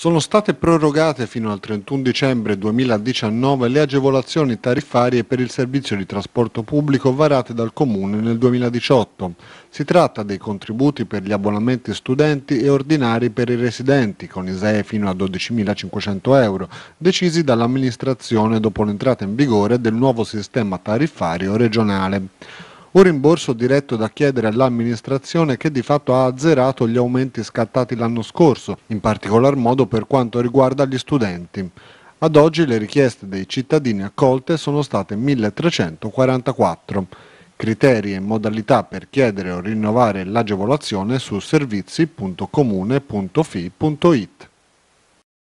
Sono state prorogate fino al 31 dicembre 2019 le agevolazioni tariffarie per il servizio di trasporto pubblico varate dal Comune nel 2018. Si tratta dei contributi per gli abbonamenti studenti e ordinari per i residenti, con ISEE fino a 12.500 euro, decisi dall'amministrazione dopo l'entrata in vigore del nuovo sistema tariffario regionale. Un rimborso diretto da chiedere all'amministrazione che di fatto ha azzerato gli aumenti scattati l'anno scorso, in particolar modo per quanto riguarda gli studenti. Ad oggi le richieste dei cittadini accolte sono state 1344. Criteri e modalità per chiedere o rinnovare l'agevolazione su servizi.comune.fi.it.